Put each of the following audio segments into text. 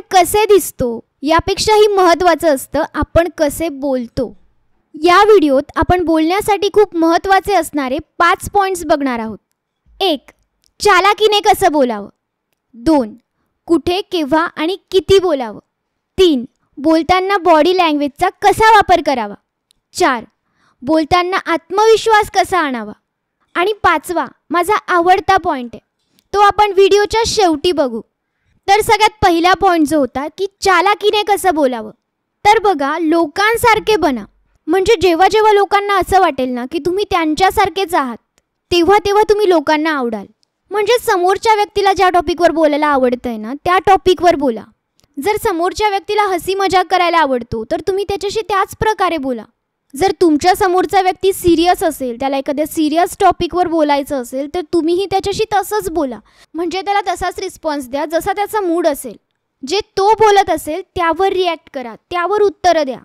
आपण कसे दिसतो यापेक्षाही महत्त्वाचं असतं आपण कसे बोलतो या व्हिडिओत आपण बोलण्यासाठी खूप महत्त्वाचे असणारे पाच पॉईंट्स बघणार आहोत एक चालाकीने कसं बोलावं दोन कुठे केव्हा आणि किती बोलावं तीन बोलताना बॉडी लँग्वेजचा कसा वापर करावा चार बोलताना आत्मविश्वास कसा आणावा आणि पाचवा माझा आवडता पॉईंट आहे तो आपण व्हिडिओच्या शेवटी बघू तर सगळ्यात पहिला पॉईंट जो होता की चालाकीने कसं बोलावं तर बघा लोकांसारखे बना म्हणजे जेव्हा जेव्हा लोकांना असं वाटेल ना की तुम्ही त्यांच्यासारखेच आहात तेव्हा तेव्हा तुम्ही लोकांना आवडाल म्हणजे समोरच्या व्यक्तीला ज्या टॉपिकवर बोलायला आवडतं आहे ना त्या टॉपिकवर बोला जर समोरच्या व्यक्तीला हसी मजाक करायला आवडतो तर तुम्ही त्याच्याशी त्याच प्रकारे बोला जर तुमच्या समोरचा व्यक्ती सिरियस असेल त्याला एखाद्या सिरियस टॉपिकवर बोलायचं असेल तर तुम्हीही त्याच्याशी तसंच बोला म्हणजे त्याला तसाच रिस्पॉन्स द्या जसा त्याचा मूड असेल जे तो बोलत असेल त्यावर रिॲक्ट करा त्यावर उत्तरं द्या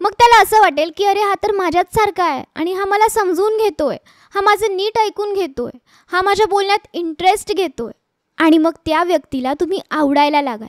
मग त्याला असं वाटेल की अरे हा तर माझ्याच सारखा आहे आणि हा मला समजून घेतो आहे हा माझं नीट ऐकून घेतो आहे हा माझ्या बोलण्यात इंटरेस्ट घेतो आहे आणि मग त्या व्यक्तीला तुम्ही आवडायला लागाल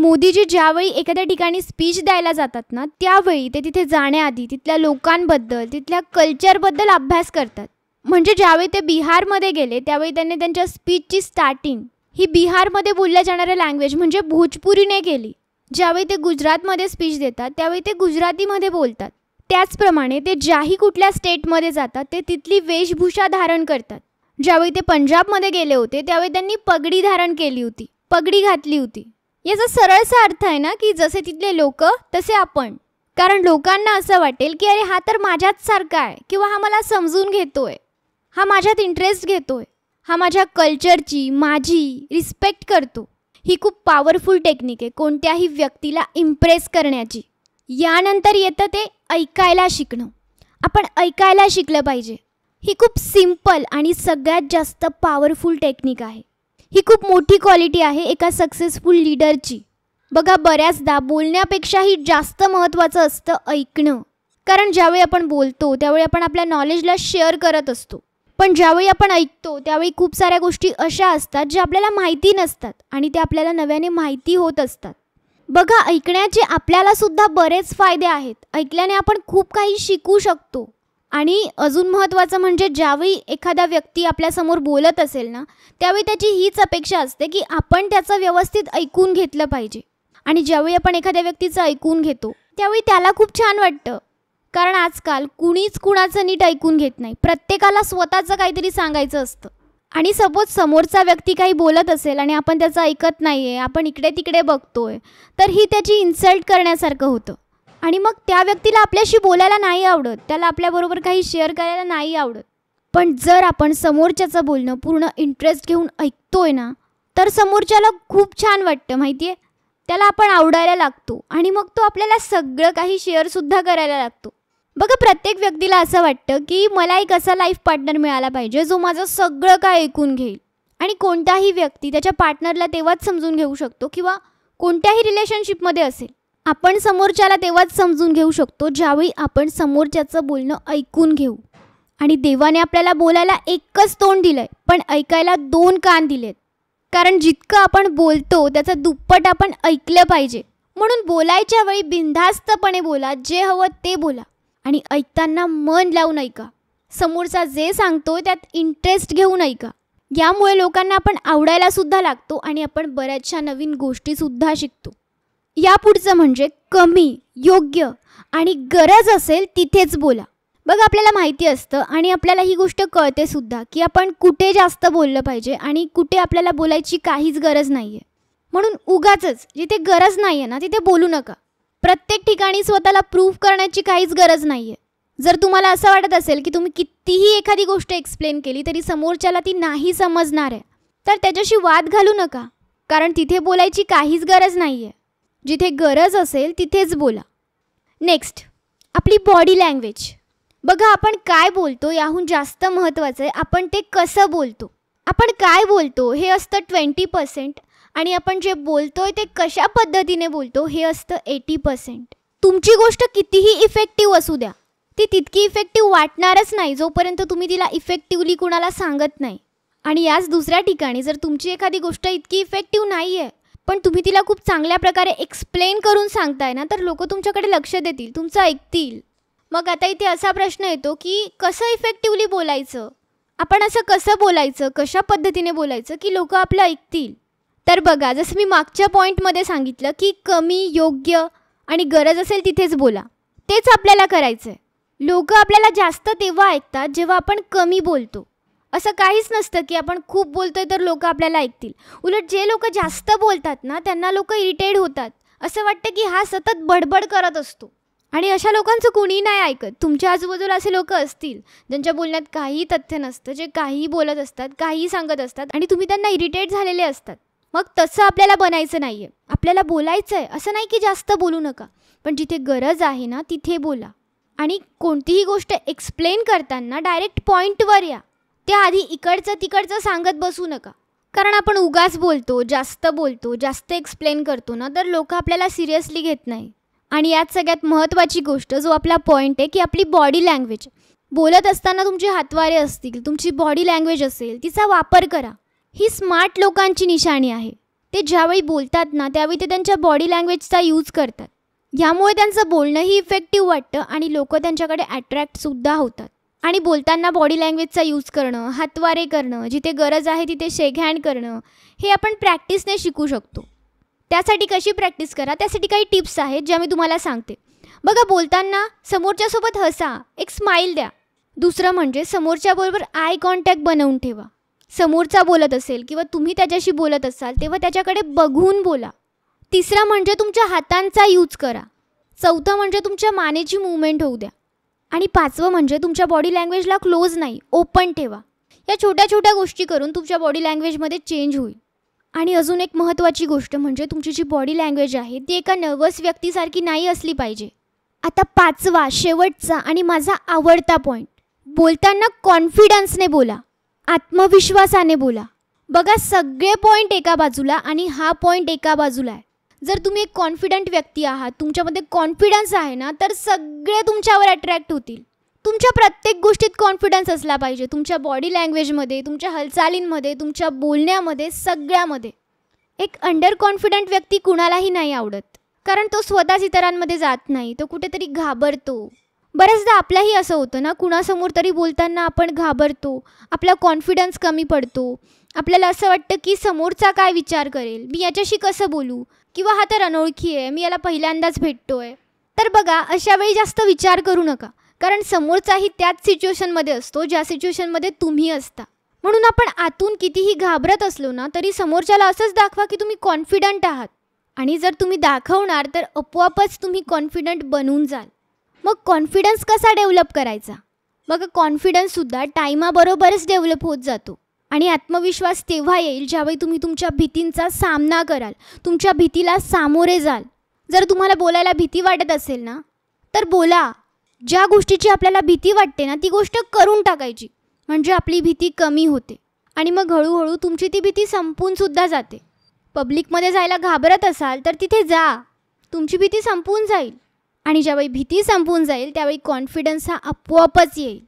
मोदीजी ज्यावेळी एखाद्या ठिकाणी स्पीच द्यायला जातात ना त्यावेळी ते तिथे जाण्याआधी तिथल्या लोकांबद्दल तिथल्या कल्चरबद्दल अभ्यास करतात म्हणजे ज्यावेळी ते बिहारमध्ये गेले त्यावेळी त्यांनी त्यांच्या स्पीचची स्टार्टिंग ही बिहारमध्ये बोलल्या जाणाऱ्या लँग्वेज म्हणजे भोजपुरीने केली ज्यावेळी ते गुजरातमध्ये स्पीच देतात त्यावेळी ते गुजरातीमध्ये बोलतात त्याचप्रमाणे ते ज्याही कुठल्या स्टेटमध्ये जातात ते तिथली वेशभूषा धारण करतात ज्यावेळी ते पंजाबमध्ये गेले होते त्यावेळी त्यांनी पगडी धारण केली होती पगडी घातली होती याचा सरळसा अर्थ आहे ना की जसे तिथले लोक तसे आपण कारण लोकांना असं वाटेल की अरे हा तर माझ्याच सारखा आहे किंवा हा मला समजून घेतोय हा माझ्यात इंटरेस्ट घेतोय हा माझ्या कल्चरची माझी रिस्पेक्ट करतो ही खूप पॉवरफुल टेक्निक आहे कोणत्याही व्यक्तीला इम्प्रेस करण्याची यानंतर येतं ते ऐकायला शिकणं आपण ऐकायला शिकलं पाहिजे ही खूप सिम्पल आणि सगळ्यात जास्त पॉवरफुल टेक्निक आहे ही खूप मोठी क्वालिटी आहे एका सक्सेसफुल लीडरची बघा बऱ्याचदा बोलण्यापेक्षाही जास्त महत्त्वाचं असतं ऐकणं कारण ज्यावेळी आपण बोलतो त्यावेळी आपण आपल्या नॉलेजला शेअर करत असतो पण ज्यावेळी आपण ऐकतो त्यावेळी खूप साऱ्या गोष्टी अशा असतात ज्या आपल्याला माहिती नसतात आणि त्या आपल्याला नव्याने माहिती होत असतात बघा ऐकण्याचे आपल्याला सुद्धा बरेच फायदे आहेत ऐकल्याने आपण खूप काही शिकू शकतो आणि अजून महत्त्वाचं म्हणजे ज्यावेळी एखादा व्यक्ती आपल्यासमोर बोलत असेल ना त्यावेळी त्याची हीच अपेक्षा असते की आपण त्याचं व्यवस्थित ऐकून घेतलं पाहिजे आणि ज्यावेळी आपण एखाद्या व्यक्तीचं ऐकून घेतो त्यावेळी त्याला खूप छान वाटतं कारण आजकाल कुणीच कुणाचं नीट ऐकून घेत नाही प्रत्येकाला स्वतःचं काहीतरी सांगायचं असतं आणि सपोज समोरचा व्यक्ती काही बोलत असेल आणि आपण त्याचं ऐकत नाही आहे आपण इकडे तिकडे बघतो आहे तर ही त्याची इन्सल्ट करण्यासारखं होतं आणि मग त्या व्यक्तीला आपल्याशी बोलायला नाही आवडत त्याला आपल्याबरोबर काही शेअर करायला नाही आवडत पण जर आपण समोरच्याचं बोलणं पूर्ण इंटरेस्ट घेऊन ऐकतोय ना तर समोरच्याला खूप छान वाटतं माहिती आहे त्याला आपण आवडायला लागतो आणि मग तो आपल्याला सगळं काही शेअरसुद्धा करायला लागतो बघा प्रत्येक व्यक्तीला असं वाटतं की मला एक असा लाईफ पार्टनर मिळाला पाहिजे जो माझं सगळं काय ऐकून घेईल आणि कोणताही व्यक्ती त्याच्या पार्टनरला तेव्हाच समजून घेऊ शकतो किंवा कोणत्याही रिलेशनशिपमध्ये असेल आपण समोरच्याला तेव्हाच समजून घेऊ शकतो ज्यावेळी आपण समोरच्याचं बोलणं ऐकून घेऊ आणि देवाने आपल्याला बोलायला एकच तोंड दिलं आहे पण ऐकायला दोन कान दिलेत कारण जितकं आपण बोलतो त्याचं दुप्पट आपण ऐकलं पाहिजे म्हणून बोलायच्या वेळी बिनधास्तपणे बोला जे हवं ते बोला आणि ऐकताना मन लावून ऐका समोरचा जे सांगतो त्यात इंटरेस्ट घेऊन ऐका यामुळे लोकांना आपण आवडायला सुद्धा लागतो आणि आपण बऱ्याचशा नवीन गोष्टीसुद्धा शिकतो यापुढचं म्हणजे कमी योग्य आणि गरज असेल तिथेच बोला बघ आपल्याला माहिती असतं आणि आपल्याला ही गोष्ट कळते सुद्धा की आपण कुठे जास्त बोललं पाहिजे आणि कुठे आपल्याला बोलायची काहीच गरज नाही आहे म्हणून उगाच जिथे गरज नाही आहे ना तिथे बोलू नका प्रत्येक ठिकाणी स्वतःला प्रूव्ह करण्याची काहीच गरज नाही आहे जर तुम्हाला असं वाटत असेल की तुम्ही कितीही एखादी गोष्ट एक्सप्लेन केली तरी समोरच्याला ती नाही समजणार आहे तर त्याच्याशी वाद घालू नका कारण तिथे बोलायची काहीच गरज नाही आहे जिथे गरज असेल तिथेच बोला नेक्स्ट आपली बॉडी लँग्वेज बघा आपण काय बोलतो याहून जास्त महत्त्वाचं आहे आपण ते कसं बोलतो आपण काय बोलतो हे असतं ट्वेंटी पर्सेंट आणि आपण जे बोलतो आहे ते कशा पद्धतीने बोलतो हे असतं एटी पर्सेंट तुमची गोष्ट कितीही इफेक्टिव्ह असू द्या ती तितकी इफेक्टिव्ह वाटणारच नाही जोपर्यंत तुम्ही तिला इफेक्टिव्हली कुणाला सांगत नाही आणि याच दुसऱ्या ठिकाणी जर तुमची एखादी गोष्ट इतकी इफेक्टिव्ह नाही आहे पण तुम्ही तिला खूप चांगल्या प्रकारे एक्सप्लेन करून सांगताय ना तर लोक तुमच्याकडे लक्ष देतील तुमचं ऐकतील मग आता इथे असा प्रश्न येतो की कसं इफेक्टिवली बोलायचं आपण असं कसं बोलायचं कशा पद्धतीने बोलायचं की लोक आपलं ऐकतील तर बघा जसं मी मागच्या पॉईंटमध्ये सांगितलं की कमी योग्य आणि गरज असेल तिथेच बोला तेच आपल्याला करायचं आहे लोक आपल्याला जास्त तेव्हा ऐकतात जेव्हा आपण कमी बोलतो असं काहीच नसतं की आपण खूप बोलतोय तर लोक आपल्याला ऐकतील उलट जे लोक जास्त बोलतात ना त्यांना लोक इरिटेड होतात असं वाटतं की हा सतत बडबड करत असतो आणि अशा लोकांचं कुणी नाही ऐकत तुमच्या आजूबाजूला असे लोक असतील ज्यांच्या बोलण्यात काही तथ्य नसतं जे काही बोलत असतात काही सांगत असतात आणि तुम्ही त्यांना इरिटेट झालेले असतात मग तसं आपल्याला बनायचं नाही आहे आपल्याला बोलायचं आहे असं नाही की जास्त बोलू नका पण जिथे गरज आहे ना तिथे बोला आणि कोणतीही गोष्ट एक्सप्लेन करताना डायरेक्ट पॉईंटवर या त्याआधी आधी इकडचं तिकडचं सांगत बसू नका कारण आपण उगाच बोलतो जास्त बोलतो जास्त एक्सप्लेन करतो ना तर लोक आपल्याला सिरियसली घेत नाही आणि यात सगळ्यात महत्त्वाची गोष्ट जो आपला पॉईंट आहे की आपली बॉडी लँग्वेज बोलत असताना तुमचे हातवारे असतील तुमची बॉडी लँग्वेज असेल तिचा वापर करा ही स्मार्ट लोकांची निशाणी आहे ते ज्यावेळी बोलतात ना त्यावेळी ते त्यांच्या बॉडी लँग्वेजचा यूज करतात ह्यामुळे त्यांचं बोलणंही इफेक्टिव्ह वाटतं आणि लोक त्यांच्याकडे अट्रॅक्टसुद्धा होतात आणि बोलताना बॉडी लँग्वेजचा यूज करणं हातवारे करणं जिथे गरज आहे तिथे शेक हँड करणं हे आपण प्रॅक्टिसने शिकू शकतो त्यासाठी कशी प्रॅक्टिस करा त्यासाठी काही टिप्स आहेत ज्या मी तुम्हाला सांगते बघा बोलताना समोरच्यासोबत हसा एक स्माईल द्या दुसरं म्हणजे समोरच्याबरोबर आय कॉन्टॅक्ट बनवून ठेवा समोरचा बोलत असेल किंवा तुम्ही त्याच्याशी बोलत असाल तेव्हा त्याच्याकडे बघून बोला तिसरा म्हणजे तुमच्या हातांचा यूज करा चौथं म्हणजे तुमच्या मानेची मुवमेंट होऊ द्या आणि पाचवं म्हणजे तुमच्या बॉडी लँग्वेजला क्लोज नाही ओपन ठेवा या छोट्या छोट्या गोष्टी करून तुमच्या बॉडी लँग्वेजमध्ये चेंज होईल आणि अजून एक महत्त्वाची गोष्ट म्हणजे तुमची जी बॉडी लँग्वेज आहे ती एका नर्वस व्यक्तीसारखी नाही असली पाहिजे आता पाचवा शेवटचा आणि माझा आवडता पॉईंट बोलताना कॉन्फिडन्सने बोला आत्मविश्वासाने बोला बघा सगळे पॉईंट एका बाजूला आणि हा पॉईंट एका बाजूला आहे जर तुम्ही एक कॉन्फिडंट व्यक्ती आहात तुमच्यामध्ये कॉन्फिडन्स आहे ना तर सगळे तुमच्यावर अट्रॅक्ट होतील तुमच्या प्रत्येक गोष्टीत कॉन्फिडन्स असला पाहिजे तुमच्या बॉडी लँग्वेजमध्ये तुमच्या हालचालींमध्ये तुमच्या बोलण्यामध्ये सगळ्यामध्ये एक अंडर कॉन्फिडंट व्यक्ती कुणालाही नाही आवडत कारण तो स्वतःच इतरांमध्ये जात नाही तो कुठेतरी घाबरतो बऱ्याचदा आपल्याही असं होतं ना कुणासमोर तरी बोलताना आपण घाबरतो आपला कॉन्फिडन्स कमी पडतो आपल्याला असं वाटतं की समोरचा काय विचार करेल मी याच्याशी कसं बोलू किंवा हा तर अनोळखी आहे मी याला पहिल्यांदाच भेटतो आहे तर बघा अशा वेळी जास्त विचार करू नका कारण समोरचाही त्याच सिच्युएशनमध्ये असतो ज्या सिच्युएशनमध्ये तुम्ही असता म्हणून आपण आतून कितीही घाबरत असलो ना तरी समोरच्याला असंच दाखवा की तुम्ही कॉन्फिडंट आहात आणि जर तुम्ही दाखवणार तर आपोआपच तुम्ही कॉन्फिडंट बनून जाल मग कॉन्फिडन्स कसा डेव्हलप करायचा मग कॉन्फिडन्ससुद्धा टायमाबरोबरच डेव्हलप होत जातो आणि आत्मविश्वास तेव्हा येईल ज्यावेळी तुम्ही तुमच्या भीतींचा सामना कराल तुमच्या भीतीला सामोरे जाल जर तुम्हाला बोलायला भीती वाटत असेल ना तर बोला ज्या गोष्टीची आपल्याला भीती वाटते ना ती गोष्ट करून टाकायची म्हणजे आपली भीती कमी होते आणि मग हळूहळू तुमची ती भीती संपूनसुद्धा जाते पब्लिकमध्ये जायला घाबरत असाल तर तिथे जा तुमची भीती संपून जाईल आणि ज्यावेळी भीती संपून जाईल त्यावेळी कॉन्फिडन्स हा आपोआपच येईल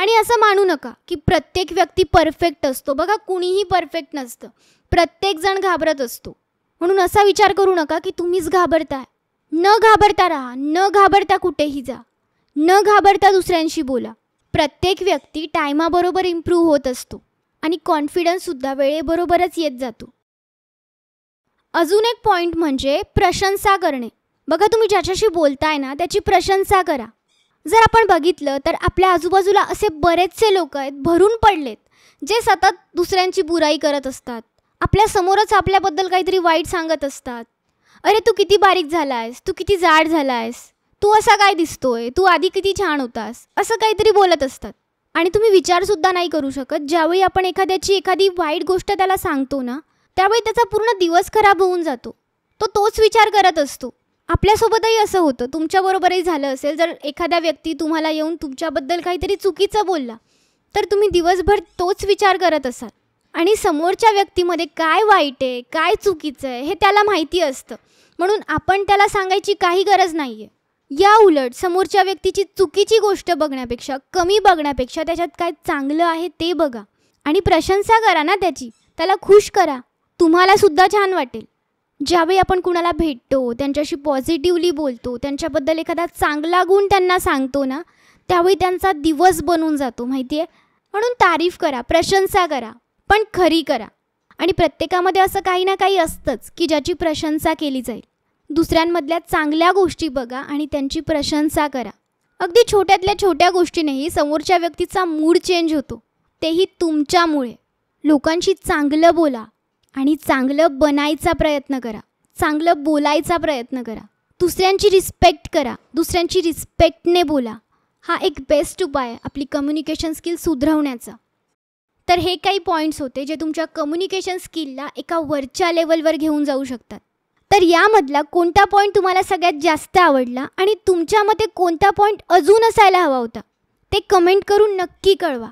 आणि असं मानू नका की प्रत्येक व्यक्ती परफेक्ट असतो बघा कुणीही परफेक्ट नसतं प्रत्येकजण घाबरत असतो म्हणून असा विचार करू नका की तुम्हीच घाबरताय न घाबरता राहा न घाबरता कुठेही जा न घाबरता दुसऱ्यांशी बोला प्रत्येक व्यक्ती टायमाबरोबर इम्प्रूव्ह होत असतो आणि कॉन्फिडन्ससुद्धा वेळेबरोबरच येत जातो अजून एक पॉईंट म्हणजे प्रशंसा करणे बघा तुम्ही ज्याच्याशी बोलताय ना त्याची प्रशंसा करा जर आपण बघितलं तर आपल्या आजूबाजूला असे बरेचसे लोक आहेत भरून पडलेत जे सतत दुसऱ्यांची बुराई करत असतात आपल्या समोरच आपल्याबद्दल काहीतरी वाईट सांगत असतात अरे तू किती बारीक झाला आहेस तू किती जाड झाला आहेस तू असा काय दिसतोय तू आधी किती छान होतास असं काहीतरी बोलत असतात आणि तुम्ही विचारसुद्धा नाही करू शकत ज्यावेळी आपण एखाद्याची एखादी वाईट गोष्ट त्याला सांगतो ना त्यावेळी त्याचा पूर्ण दिवस खराब होऊन जातो तो तोच विचार करत असतो आपल्यासोबतही असं होतं तुमच्याबरोबरही झालं असेल जर एखाद्या व्यक्ती तुम्हाला येऊन तुमच्याबद्दल काहीतरी चुकीचं बोलला तर तुम्ही दिवसभर तोच विचार करत असाल आणि समोरच्या व्यक्तीमध्ये काय वाईट आहे काय चुकीचं आहे हे त्याला माहिती असतं म्हणून आपण त्याला सांगायची काही गरज नाही आहे या उलट समोरच्या व्यक्तीची चुकीची गोष्ट बघण्यापेक्षा कमी बघण्यापेक्षा त्याच्यात काय चांगलं आहे ते बघा आणि प्रशंसा करा ना त्याची त्याला खुश करा तुम्हालासुद्धा छान वाटेल ज्यावेळी आपण कुणाला भेटतो त्यांच्याशी पॉझिटिव्हली बोलतो त्यांच्याबद्दल एखादा चांगला गुण त्यांना सांगतो ना त्यावेळी त्यांचा दिवस बनून जातो माहिती आहे म्हणून तारीफ करा प्रशंसा करा पण खरी करा आणि प्रत्येकामध्ये असं काही ना काही असतंच की ज्याची प्रशंसा केली जाईल दुसऱ्यांमधल्या चांगल्या गोष्टी बघा आणि त्यांची प्रशंसा करा अगदी छोट्यातल्या छोट्या गोष्टीनेही समोरच्या व्यक्तीचा मूड चेंज होतो तेही तुमच्यामुळे लोकांशी चांगलं बोला आणि चांगलं बनायचा प्रयत्न करा चांगलं बोलायचा प्रयत्न करा दुसऱ्यांची रिस्पेक्ट करा दुसऱ्यांची रिस्पेक्टने बोला हा एक बेस्ट उपाय आहे आपली कम्युनिकेशन स्किल सुधरवण्याचा तर हे काही पॉईंट्स होते जे तुमच्या कम्युनिकेशन स्किलला एका वरच्या लेवलवर घेऊन जाऊ शकतात तर यामधला कोणता पॉईंट तुम्हाला सगळ्यात जास्त आवडला आणि तुमच्या मते कोणता पॉईंट अजून असायला हवा होता ते कमेंट करून नक्की कळवा